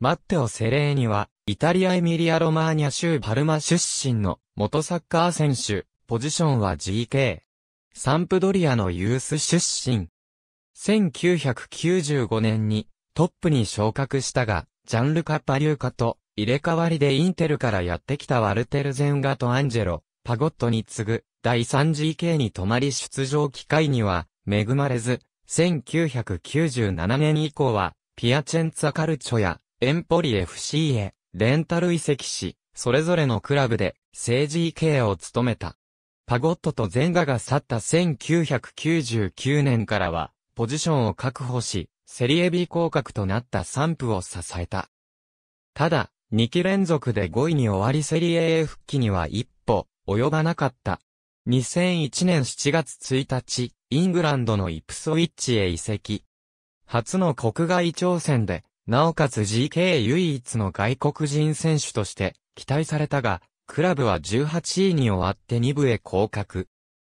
マッテオ・セレーニは、イタリア・エミリア・ロマーニャ州パルマ出身の元サッカー選手、ポジションは GK。サンプドリアのユース出身。1995年にトップに昇格したが、ジャンルカ・パリューカと入れ替わりでインテルからやってきたワルテルゼンガとアンジェロ、パゴットに次ぐ第 3GK に泊まり出場機会には恵まれず、1997年以降はピアチェンツァカルチョやエンポリ FC へ、レンタル移籍し、それぞれのクラブで、政治 k を務めた。パゴットとゼンガが去った1999年からは、ポジションを確保し、セリエ B 降格となったサンプを支えた。ただ、2期連続で5位に終わりセリエ A 復帰には一歩、及ばなかった。2001年7月1日、イングランドのイプソウィッチへ移籍。初の国外挑戦で、なおかつ GK 唯一の外国人選手として期待されたが、クラブは18位に終わって2部へ降格。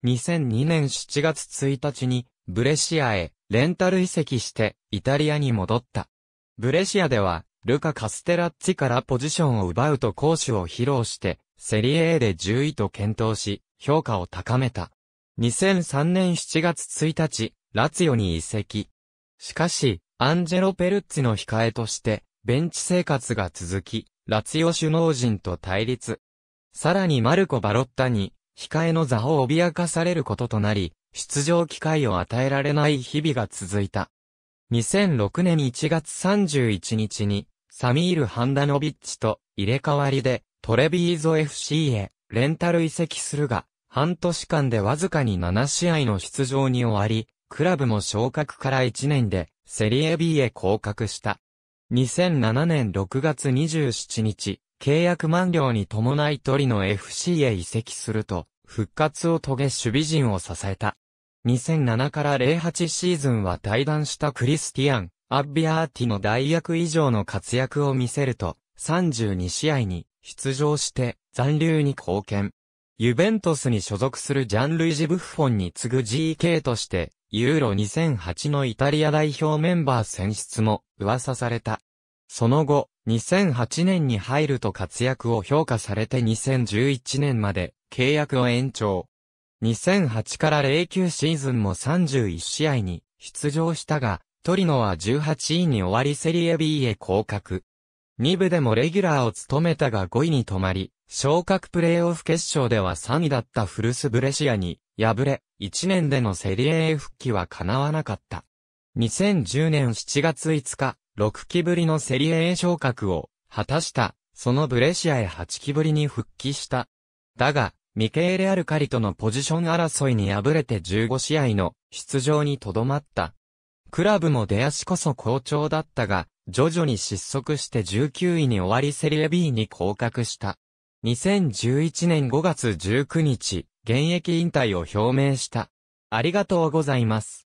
2002年7月1日にブレシアへレンタル移籍してイタリアに戻った。ブレシアではルカ・カステラッチからポジションを奪うと攻守を披露してセリエ A で10位と検討し評価を高めた。2003年7月1日、ラツヨに移籍。しかし、アンジェロ・ペルッチの控えとして、ベンチ生活が続き、ラツィオ首脳陣と対立。さらにマルコ・バロッタに、控えの座を脅かされることとなり、出場機会を与えられない日々が続いた。2006年1月31日に、サミール・ハンダノビッチと入れ替わりで、トレビーゾ FC へ、レンタル移籍するが、半年間でわずかに7試合の出場に終わり、クラブも昇格から1年で、セリエ B へ降格した。2007年6月27日、契約満了に伴いトリノ FC へ移籍すると、復活を遂げ守備陣を支えた。2007から08シーズンは退団したクリスティアン、アッビアーティの代役以上の活躍を見せると、32試合に出場して残留に貢献。ユベントスに所属するジャン・ルイジ・ブッフォンに次ぐ GK として、ユーロ2008のイタリア代表メンバー選出も噂された。その後、2008年に入ると活躍を評価されて2011年まで契約を延長。2008から09シーズンも31試合に出場したが、トリノは18位に終わりセリエ B へ降格。2部でもレギュラーを務めたが5位に止まり、昇格プレイオフ決勝では3位だったフルスブレシアに敗れ、1年でのセリエ A 復帰は叶わなかった。2010年7月5日、6期ぶりのセリエ A 昇格を果たした、そのブレシアへ8期ぶりに復帰した。だが、ミケーレ・アルカリとのポジション争いに敗れて15試合の出場にとどまった。クラブも出足こそ好調だったが、徐々に失速して19位に終わりセリエ B に降格した。2011年5月19日、現役引退を表明した。ありがとうございます。